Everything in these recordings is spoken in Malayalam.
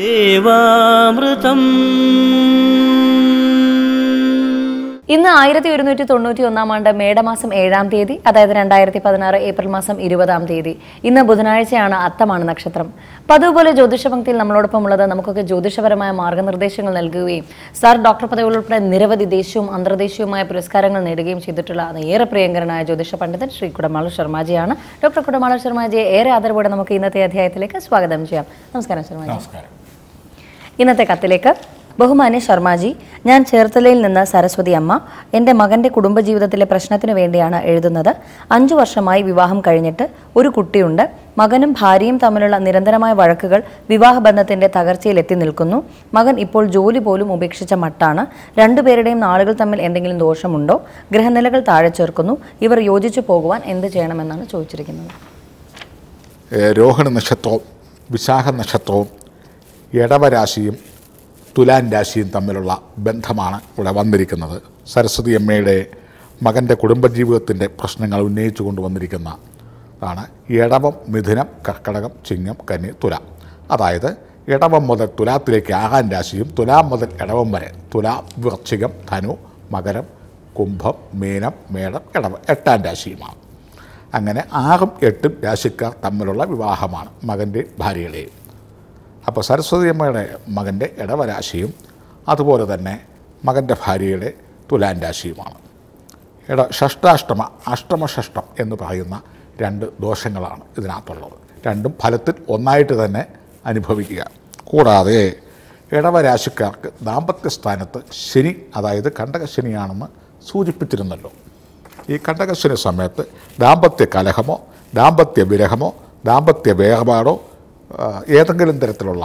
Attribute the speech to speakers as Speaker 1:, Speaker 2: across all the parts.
Speaker 1: ദേവാമൃതം ഇന്ന് ആയിരത്തി ഒരുന്നൂറ്റി തൊണ്ണൂറ്റി ഒന്നാം ആണ്ട് മേടമാസം ഏഴാം തീയതി അതായത് രണ്ടായിരത്തി പതിനാറ് ഏപ്രിൽ മാസം ഇരുപതാം തീയതി ഇന്ന് ബുധനാഴ്ചയാണ് അത്തമാണ് നക്ഷത്രം പതിവുപോലെ ജ്യോതിഷ പങ്ക്തിയിൽ നമ്മളോടൊപ്പം ഉള്ളത് നമുക്കൊക്കെ ജ്യോതിഷപരമായ മാർഗനിർദ്ദേശങ്ങൾ നൽകുകയും സാർ ഡോക്ടർ പദവി ഉൾപ്പെടെ നിരവധി ദേശീയവും അന്തർദേശീയവുമായ പുരസ്കാരങ്ങൾ നേടുകയും ചെയ്തിട്ടുള്ള ഏറെ പ്രിയങ്കരനായ ജ്യോതിഷ പണ്ഡിതൻ ശ്രീ കുടമാള ശർമാജിയാണ് ഡോക്ടർ കുടമാള ശർമാജിയെ ഏറെ ആദരവോടെ നമുക്ക് ഇന്നത്തെ അധ്യായത്തിലേക്ക് സ്വാഗതം ചെയ്യാം നമസ്കാരം ശർമാജി നമസ്കാരം ഇന്നത്തെ കത്തിലേക്ക് ബഹുമാന്യ ശർമാജി ഞാൻ ചേർത്തലയിൽ നിന്ന് സരസ്വതി അമ്മ എൻ്റെ മകൻ്റെ കുടുംബജീവിതത്തിലെ പ്രശ്നത്തിനു വേണ്ടിയാണ് എഴുതുന്നത് അഞ്ചു വർഷമായി വിവാഹം കഴിഞ്ഞിട്ട് ഒരു കുട്ടിയുണ്ട് മകനും ഭാര്യയും തമ്മിലുള്ള നിരന്തരമായ വഴക്കുകൾ വിവാഹബന്ധത്തിൻ്റെ തകർച്ചയിൽ എത്തി നിൽക്കുന്നു മകൻ ഇപ്പോൾ ജോലി പോലും ഉപേക്ഷിച്ച മട്ടാണ് രണ്ടുപേരുടെയും നാളുകൾ തമ്മിൽ എന്തെങ്കിലും ദോഷമുണ്ടോ ഗ്രഹനിലകൾ താഴെ ചേർക്കുന്നു ഇവർ യോജിച്ചു പോകുവാൻ എന്ത് ചെയ്യണമെന്നാണ് ചോദിച്ചിരിക്കുന്നത്
Speaker 2: രോഹിണ നക്ഷത്രവും വിശാഖ നക്ഷത്രവും ഇടവരാശിയും തുലാൻ രാശിയും തമ്മിലുള്ള ബന്ധമാണ് ഇവിടെ വന്നിരിക്കുന്നത് സരസ്വതി അമ്മയുടെ മകൻ്റെ കുടുംബജീവിതത്തിൻ്റെ പ്രശ്നങ്ങൾ ഉന്നയിച്ചു കൊണ്ടുവന്നിരിക്കുന്ന ആണ് ഇടവം മിഥുനം കർക്കടകം ചിങ്ങം കന്നി തുല അതായത് ഇടവം മുതൽ തുലാത്തിലേക്ക് ആകാൻ രാശിയും തുലാം മുതൽ ഇടവം വരെ തുലാ വൃശ്ചികം ധനു മകരം കുംഭം മീനം മേടം ഇടവം എട്ടാം രാശിയുമാണ് അങ്ങനെ ആറും എട്ടും രാശിക്കാർ തമ്മിലുള്ള വിവാഹമാണ് മകൻ്റെ ഭാര്യയുടെയും അപ്പോൾ സരസ്വതിയമ്മയുടെ മകൻ്റെ ഇടവരാശിയും അതുപോലെ തന്നെ മകൻ്റെ ഭാര്യയുടെ തുലാൻ രാശിയുമാണ് ഇട ഷഷ്ടാഷ്ടമ അഷ്ടമഷഷ്ടം എന്ന് പറയുന്ന രണ്ട് ദോഷങ്ങളാണ് ഇതിനകത്തുള്ളത് രണ്ടും ഫലത്തിൽ ഒന്നായിട്ട് തന്നെ അനുഭവിക്കുക കൂടാതെ ഇടവരാശിക്കാർക്ക് ദാമ്പത്യ സ്ഥാനത്ത് ശനി അതായത് കണ്ടകശനിയാണെന്ന് സൂചിപ്പിച്ചിരുന്നല്ലോ ഈ കണ്ടകശനി സമയത്ത് ദാമ്പത്യ കലഹമോ ദാമ്പത്യ വിരഹമോ ദാമ്പത്യ വേഗപാടോ ഏതെങ്കിലും തരത്തിലുള്ള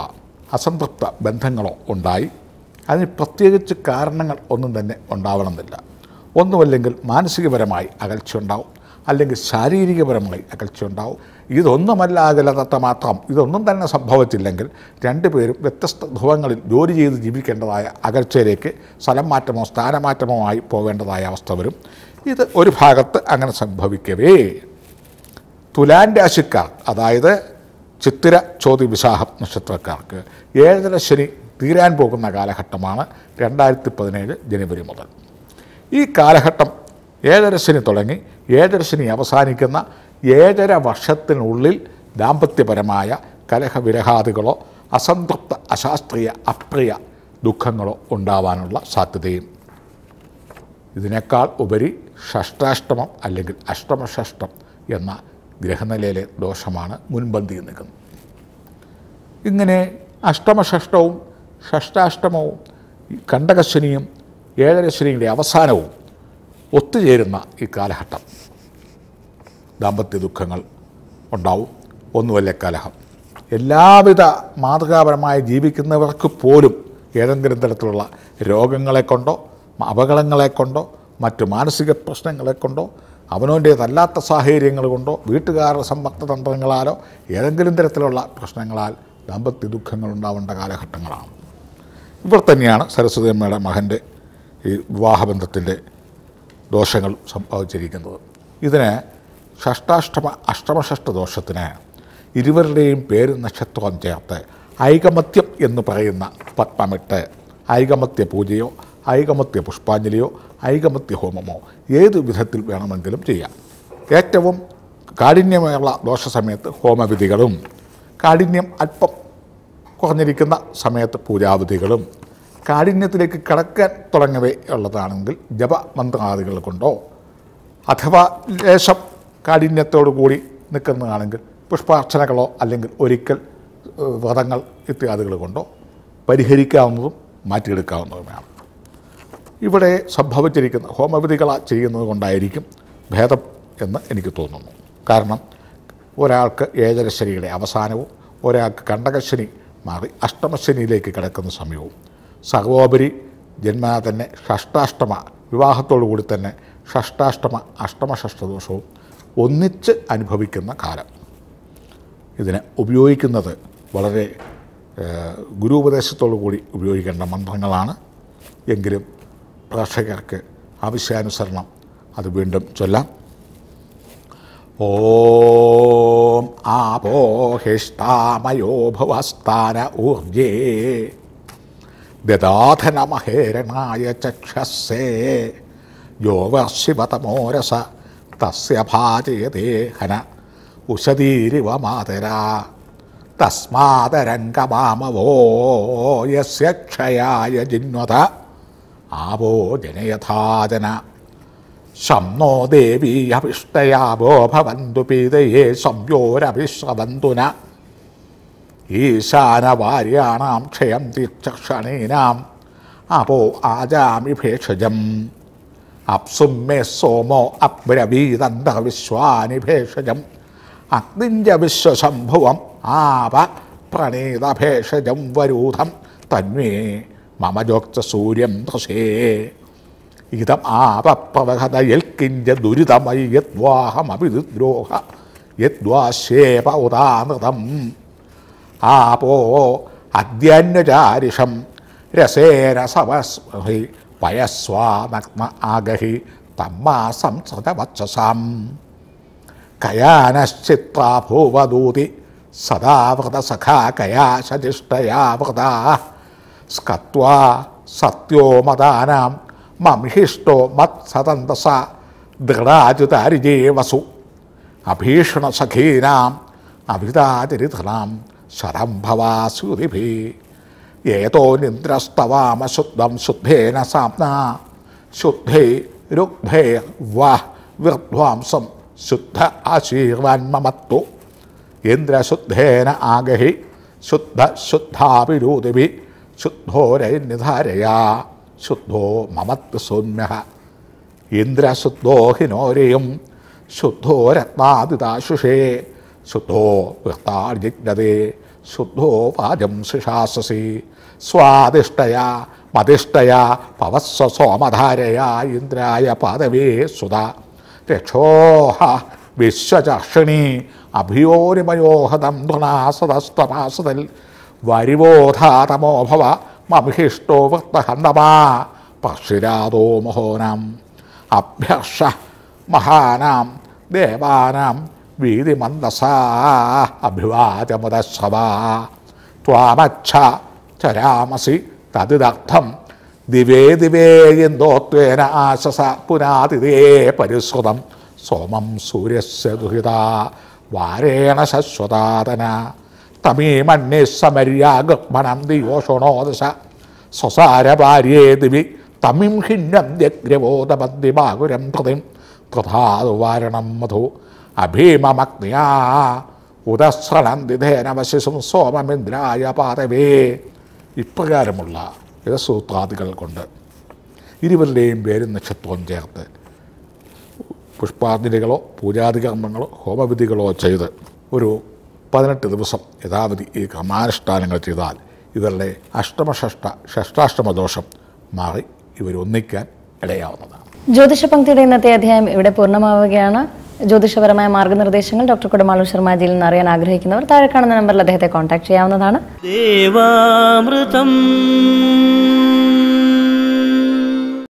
Speaker 2: അസംതൃപ്ത ബന്ധങ്ങളോ ഉണ്ടായി അതിന് പ്രത്യേകിച്ച് കാരണങ്ങൾ ഒന്നും തന്നെ ഉണ്ടാവണമെന്നില്ല ഒന്നുമല്ലെങ്കിൽ മാനസികപരമായി അകൽച്ച ഉണ്ടാവും അല്ലെങ്കിൽ ശാരീരികപരമായി അകൽച്ച ഉണ്ടാവും ഇതൊന്നുമല്ല അകലതത്ത മാത്രം ഇതൊന്നും തന്നെ സംഭവിച്ചില്ലെങ്കിൽ രണ്ടുപേരും വ്യത്യസ്ത ധ്രുവങ്ങളിൽ ജോലി ചെയ്ത് ജീവിക്കേണ്ടതായ അകൽച്ചയിലേക്ക് സ്ഥലം മാറ്റമോ സ്ഥാനമാറ്റമോ ആയി പോകേണ്ടതായ അവസ്ഥ വരും ഇത് ഒരു ഭാഗത്ത് അങ്ങനെ സംഭവിക്കവേ തുലാൻ രാശിക്കാർ അതായത് ചിത്തിര ചോതി വിശാഹം നക്ഷത്രക്കാർക്ക് ഏഴര ശനി തീരാൻ പോകുന്ന കാലഘട്ടമാണ് രണ്ടായിരത്തി പതിനേഴ് ജനുവരി മുതൽ ഈ കാലഘട്ടം ഏഴര ശനി തുടങ്ങി ഏഴര ശനി അവസാനിക്കുന്ന ഏഴര വർഷത്തിനുള്ളിൽ ദാമ്പത്യപരമായ കലഹവിരഹാദികളോ അസംതൃപ്ത അശാസ്ത്രീയ അപ്രിയ ദുഃഖങ്ങളോ ഉണ്ടാവാനുള്ള സാധ്യതയും ഇതിനേക്കാൾ ഉപരി ഷഷ്ടാഷ്ടമം അല്ലെങ്കിൽ അഷ്ടമഷഷ്ടം എന്ന ഗ്രഹനിലയിലെ ദോഷമാണ് മുൻപന്തിയിൽ നിൽക്കുന്നത് ഇങ്ങനെ അഷ്ടമഷഷ്ടവും ഷഷ്ടാഷ്ടമവും കണ്ടകശ്വനിയും ഏഴരശ്വനിയുടെ അവസാനവും ഒത്തുചേരുന്ന ഈ കാലഘട്ടം ദാമ്പത്യ ദുഃഖങ്ങൾ ഉണ്ടാവും ഒന്നുമല്ല കലഹം എല്ലാവിധ മാതൃകാപരമായി ജീവിക്കുന്നവർക്ക് പോലും ഏതെങ്കിലും തരത്തിലുള്ള രോഗങ്ങളെക്കൊണ്ടോ അപകടങ്ങളെക്കൊണ്ടോ മറ്റു മാനസിക പ്രശ്നങ്ങളെക്കൊണ്ടോ അവനോൻ്റേതല്ലാത്ത സാഹചര്യങ്ങൾ കൊണ്ടോ വീട്ടുകാരുടെ സമ്പക്ത തന്ത്രങ്ങളാലോ ഏതെങ്കിലും തരത്തിലുള്ള പ്രശ്നങ്ങളാൽ ദാമ്പത്യ ദുഃഖങ്ങൾ ഉണ്ടാവേണ്ട കാലഘട്ടങ്ങളാണ് ഇവർ തന്നെയാണ് സരസ്വതി അമ്മയുടെ മകൻ്റെ ഈ വിവാഹബന്ധത്തിൻ്റെ ദോഷങ്ങൾ സംഭവിച്ചിരിക്കുന്നത് ഇതിന് ഷഷ്ടാഷ്ടമ അഷ്ടമഷഷ്ട ദോഷത്തിന് ഇരുവരുടെയും പേര് നക്ഷത്രം ചേർത്ത് ഐകമത്യം എന്ന് പറയുന്ന പത്മമിട്ട് ഐകമത്യ പൂജയോ ഐകമത്യ പുഷ്പാഞ്ജലിയോ ഐകമത്യ ഹോമമോ ഏത് വിധത്തിൽ വേണമെങ്കിലും ചെയ്യാം ഏറ്റവും കാഠിന്യമുള്ള ദോഷസമയത്ത് ഹോമവിധികളും കാഠിന്യം അല്പം കുറഞ്ഞിരിക്കുന്ന സമയത്ത് പൂജാവിധികളും കാഠിന്യത്തിലേക്ക് കടക്കാൻ തുടങ്ങവേ ഉള്ളതാണെങ്കിൽ ജപമന്ത്രാദികൾ കൊണ്ടോ അഥവാ ലേശം കാഠിന്യത്തോടു കൂടി നിൽക്കുന്നതാണെങ്കിൽ പുഷ്പാർച്ചനകളോ അല്ലെങ്കിൽ ഒരിക്കൽ വ്രതങ്ങൾ ഇത്യാദികൾ കൊണ്ടോ പരിഹരിക്കാവുന്നതും മാറ്റിയെടുക്കാവുന്നതുമാണ് ഇവിടെ സംഭവിച്ചിരിക്കുന്ന ഹോമവിധികൾ ചെയ്യുന്നത് കൊണ്ടായിരിക്കും ഭേദം എന്ന് എനിക്ക് തോന്നുന്നു കാരണം ഒരാൾക്ക് ഏജരശനിയുടെ അവസാനവും ഒരാൾക്ക് കണ്ടകശനി മാറി അഷ്ടമശനിയിലേക്ക് കിടക്കുന്ന സമയവും സഹോപരി ജന്മനാ തന്നെ ഷഷ്ടാഷ്ടമ വിവാഹത്തോടു കൂടി തന്നെ ഷഷ്ടാഷ്ടമ അഷ്ടമ ഷഷ്ടദോഷവും ഒന്നിച്ച് അനുഭവിക്കുന്ന കാലം ഇതിനെ ഉപയോഗിക്കുന്നത് വളരെ ഗുരു ഉപദേശത്തോടു കൂടി ഉപയോഗിക്കേണ്ട മന്ത്രങ്ങളാണ് എങ്കിലും പ്രേക്ഷകർക്ക് ആവശ്യാനുസരണം അത് വീണ്ടും ചൊല്ലാം ഓം ആപോഹിഷ്ടാമയോഭവസ്ഥാന ഭവസ്ഥാന ഊർജേ മഹേരണായ ചക്ഷസേ യോവശിവതമോരസ തസ്യ ഭാജയതേ ഹന ഉശദീരിവ മാതര തസ്മാതരംഗമാമവോ യസ്യ ക്ഷയായ ജിന്വത ആവോ ജനയഥാജന ശംനോ ദേവി അഭിഷ്ടയാവോ ഭവന്തു പീതയെ സംയോരഭിശ്രവന്തുന ഈശാനവാര്യാണാം ക്ഷയം തീക്ഷണീനാം അപോ ആചാമി ഭേഷജം അപ്സും മേ സോമോ അബ്രവീതന്ത വിശ്വാനി ഭേഷജം അഗ്നിഞ്ച വിശ്വസംഭവം ആപ പ്രണീത ഭേഷജം വരൂധം തന്മേ മമജോക്ത സൂര്യം ദശേ ഇതം ആപപ്രവഹതയൽക്കിഞ്ച ദുരിതമൈ യദ്വാഹമഭിദ്രോഹ യദ്വാശേപ ഉദാമൃതം ആപോ അദ്യന്യചാരിഷം രസേരസവസ്മഹി പയസ്വാനഗ്മ ആഗഹി തമ്മാ സംസൃതവത്സസാം കയാനശ്ചിത്രാഭൂവദൂതി സദാവൃതസഖാ കയാശതിഷ്ഠയാവൃതാ സ്കത്വാ സത്യോ മതാനാം മംഹിഷ്ടോ മത്സതന്തസ ദൃഢാചുതാരിജേ വസു അഭീഷണ സഖീനാം അഭിതാചരിധനാം ശരംഭവാസ്യുതിഭി ഏതോ ശുദ്ധം ശുദ്ധേന സാംന ശുദ്ധേ രുഗ്ഭേ വഹ് വിധ്വാംസം ശുദ്ധ ആശീർവാൻ മമത്തു ഇന്ദ്രശുദ്ധേന ആഗഹി ശുദ്ധ ശുദ്ധാഭിരൂതിഭി ശുദ്ധോരൈർനിധാരയാ ശുദ്ധോ മമത്വ സൗമ്യ ഇന്ദ്രശുദ്ധോ ഹിനോരയും ശുദ്ധോ രത്നാദിതാശുഷേ ശുദ്ധോ വൃത്താർജിജ്ഞതേ ശുദ്ധോ വാജം ശിഷാസസി സ്വാദിഷ്ടയ മതിഷ്ടയ പവസ്വ സോമധാരയ ഇന്ദ്രായ പാദവേ സുത രക്ഷോഹ വിശ്വചർഷിണി അഭിയോരിമയോഹതം ധുണാസതസ്തമാസതൽ വരിവോധാതമോഭവ ഭവ മഭിഷ്ടോ വക്തഹന്തമാ പശുരാതോ മഹോനാം അഭ്യർഷ മഹാനാം ദേവാനാം വീതിമന്ദസാ അഭിവാചമുദശ്രവാ ത്വാമച്ഛ ചരാമസി തതിദർത്ഥം ദിവേ ദിവേ ഇന്ദോത്വേന ആശസ പുനാതിതേ പരിശ്രുതം സോമം സൂര്യസ്യ ദുഹിത വാരേണ ശശ്വതാതന തമീമന്യേ സമര്യാഗമനന്തിയോഷണോദശ സ്വസാരഭാര്യേ ദിവി തമിം ഹിന്നം ദ്യഗ്രവോദപദ്യമാകുരം പ്രതിം പ്രധാതുവാരണം മധു അഭീമമഗ്നിയാ ഉദസ്രണന്തിധേനവശിസും സോമമിന്ദ്രായ പാതവേ ഇപ്രകാരമുള്ള യഥസൂത്രാദികൾ കൊണ്ട് ഇരുവരുടെയും പേരും നക്ഷത്രവും ചേർത്ത് പുഷ്പാഞ്ജലികളോ പൂജാതികർമ്മങ്ങളോ ഹോമവിധികളോ ചെയ്ത് ഒരു പതിനെട്ട് ദിവസം യഥാവധി ഈ കർമാനുഷ്ഠാനങ്ങൾ ചെയ്താൽ ഇവരുടെ അഷ്ടമഷ്ട ഷഷ്ടാഷ്ടമ ദോഷം മാറി ഇവർ ഒന്നിക്കാൻ ഇടയാവുന്നതാണ്
Speaker 1: ജ്യോതിഷ പങ്ക്തിയുടെ ഇന്നത്തെ അധ്യായം ഇവിടെ പൂർണ്ണമാവുകയാണ് ജ്യോതിഷപരമായ മാർഗനിർദ്ദേശങ്ങൾ ഡോക്ടർ കുടമാളു ശർമാജിയിൽ നിന്ന് അറിയാൻ ആഗ്രഹിക്കുന്നവർ താഴെ കാണുന്ന നമ്പറിൽ അദ്ദേഹത്തെ കോൺടാക്ട് ചെയ്യാവുന്നതാണ് ദേവാമൃതം